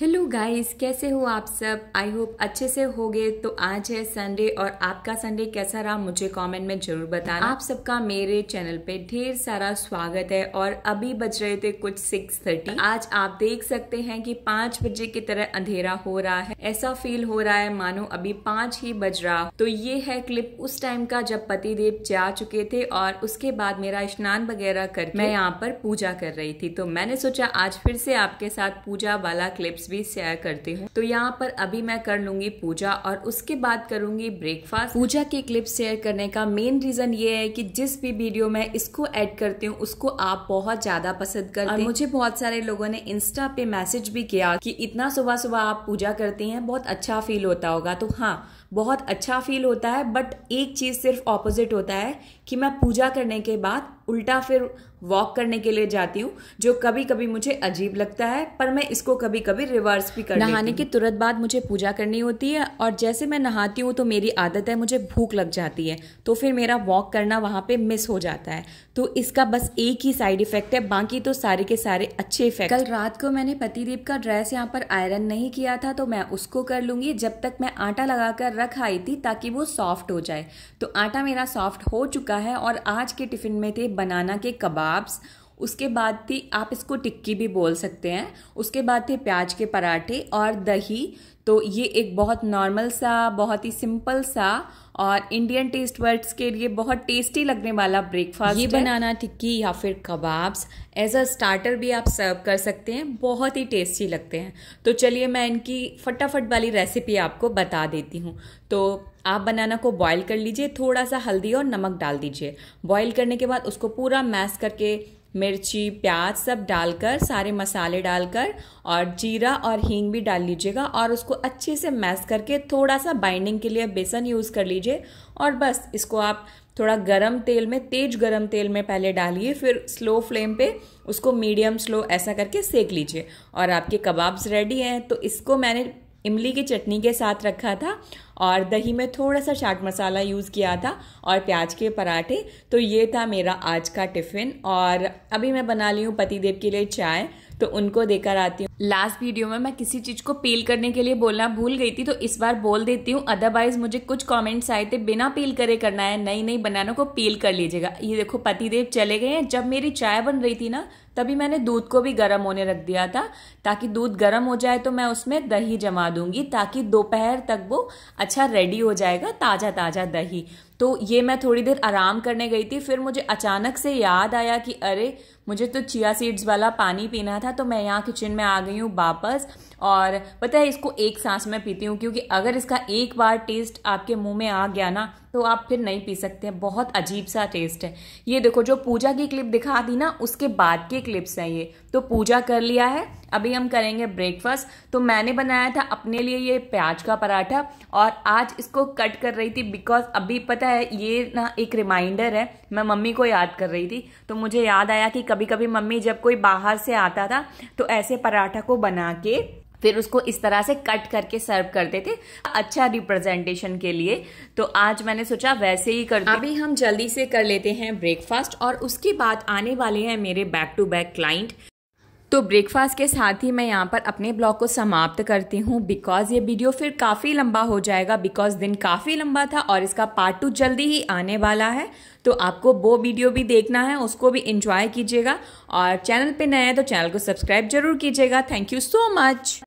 hello guys कैसे हो आप सब आई होप अच्छे से गए तो आज है संडे और आपका संडे कैसा रहा मुझे कमेंट में जरूर बताना आप सबका मेरे चैनल पे ढेर सारा स्वागत है और अभी बज रहे थे कुछ 6:30 आज आप देख सकते हैं कि पांच बजे की तरह अंधेरा हो रहा है ऐसा फील हो रहा है मानो अभी पांच ही बज रहा तो ये है क्लिप उस टाइम का जब पति देव जा चुके थे और उसके बाद मेरा स्नान वगैरह कर मैं यहाँ पर पूजा कर रही थी तो मैंने सोचा आज फिर से आपके साथ पूजा वाला क्लिप्स भी शेयर करती हूँ तो यहाँ पर अभी मैं कर लूंगी पूजा और उसके बाद करूंगी ब्रेकफास्ट पूजा के क्लिप शेयर करने का मेन रीजन ये है कि जिस भी वीडियो में इसको ऐड करती हूँ उसको आप बहुत ज्यादा पसंद करते हैं मुझे बहुत सारे लोगों ने इंस्टा पे मैसेज भी किया कि इतना सुबह सुबह आप पूजा करती हैं बहुत अच्छा फील होता होगा तो हाँ बहुत अच्छा फील होता है बट एक चीज़ सिर्फ ऑपोजिट होता है कि मैं पूजा करने के बाद उल्टा फिर वॉक करने के लिए जाती हूँ जो कभी कभी मुझे अजीब लगता है पर मैं इसको कभी कभी रिवर्स भी कर नहाने के तुरंत बाद मुझे पूजा करनी होती है और जैसे मैं नहाती हूँ तो मेरी आदत है मुझे भूख लग जाती है तो फिर मेरा वॉक करना वहाँ पर मिस हो जाता है तो इसका बस एक ही साइड इफेक्ट है बाकी तो सारे के सारे अच्छे इफेक्ट कल रात को मैंने पतिदीप का ड्रेस यहाँ पर आयरन नहीं किया था तो मैं उसको कर लूँगी जब तक मैं आटा लगाकर रख आई थी ताकि वो सॉफ्ट हो जाए तो आटा मेरा सॉफ्ट हो चुका है और आज के टिफ़िन में थे बनाना के कबाब्स उसके बाद थी आप इसको टिक्की भी बोल सकते हैं उसके बाद थे प्याज के पराठे और दही तो ये एक बहुत नॉर्मल सा बहुत ही सिंपल सा और इंडियन टेस्ट वर्ड्स के लिए बहुत टेस्टी लगने वाला ब्रेकफास्ट ये बनाना टिक्की या फिर कबाब्स एज अ स्टार्टर भी आप सर्व कर सकते हैं बहुत ही टेस्टी लगते हैं तो चलिए मैं इनकी फटाफट वाली रेसिपी आपको बता देती हूँ तो आप बनाना को बॉईल कर लीजिए थोड़ा सा हल्दी और नमक डाल दीजिए बॉईल करने के बाद उसको पूरा मैश करके मिर्ची प्याज सब डालकर सारे मसाले डालकर और जीरा और हींग भी डाल लीजिएगा और उसको अच्छे से मैश करके थोड़ा सा बाइंडिंग के लिए बेसन यूज़ कर लीजिए और बस इसको आप थोड़ा गरम तेल में तेज गरम तेल में पहले डालिए फिर स्लो फ्लेम पे उसको मीडियम स्लो ऐसा करके सेक लीजिए और आपके कबाब्स रेडी हैं तो इसको मैंने इमली की चटनी के साथ रखा था और दही में थोड़ा सा चाट मसाला यूज़ किया था और प्याज के पराठे तो ये था मेरा आज का टिफ़िन और अभी मैं बना ली हूँ पतिदेव के लिए चाय तो उनको देकर आती हूँ लास्ट वीडियो में मैं किसी चीज़ को पील करने के लिए बोलना भूल गई थी तो इस बार बोल देती हूँ अदरवाइज मुझे कुछ कॉमेंट्स आए थे बिना पील करे करना है नई नई बनानों को पील कर लीजिएगा ये देखो पतिदेव चले गए हैं जब मेरी चाय बन रही थी ना तभी मैंने दूध को भी गर्म होने रख दिया था ताकि दूध गर्म हो जाए तो मैं उसमें दही जमा दूंगी ताकि दोपहर तक वो अच्छा रेडी हो जाएगा ताज़ा ताज़ा दही तो ये मैं थोड़ी देर आराम करने गई थी फिर मुझे अचानक से याद आया कि अरे मुझे तो चिया सीड्स वाला पानी पीना था तो मैं यहाँ किचन में आ गई हूँ वापस और पता है इसको एक सांस में पीती हूँ क्योंकि अगर इसका एक बार टेस्ट आपके मुंह में आ गया ना तो आप फिर नहीं पी सकते हैं बहुत अजीब सा टेस्ट है ये देखो जो पूजा की क्लिप दिखा दी ना उसके बाद की क्लिप्स हैं ये तो पूजा कर लिया है अभी हम करेंगे ब्रेकफास्ट तो मैंने बनाया था अपने लिए ये प्याज का पराठा और आज इसको कट कर रही थी बिकॉज अभी पता है ये ना एक रिमाइंडर है मैं मम्मी को याद कर रही थी तो मुझे याद आया कि कभी कभी मम्मी जब कोई बाहर से आता था तो ऐसे पराठा को बना के फिर उसको इस तरह से कट करके सर्व करते थे अच्छा रिप्रेजेंटेशन के लिए तो आज मैंने सोचा वैसे ही कर अभी हम जल्दी से कर लेते हैं ब्रेकफास्ट और उसके बाद आने वाले हैं मेरे बैक टू बैक क्लाइंट तो ब्रेकफास्ट के साथ ही मैं यहाँ पर अपने ब्लॉग को समाप्त करती हूँ बिकॉज ये वीडियो फिर काफ़ी लंबा हो जाएगा बिकॉज दिन काफ़ी लंबा था और इसका पार्ट टू जल्दी ही आने वाला है तो आपको वो वीडियो भी देखना है उसको भी इंजॉय कीजिएगा और चैनल पे नए हैं तो चैनल को सब्सक्राइब जरूर कीजिएगा थैंक यू सो मच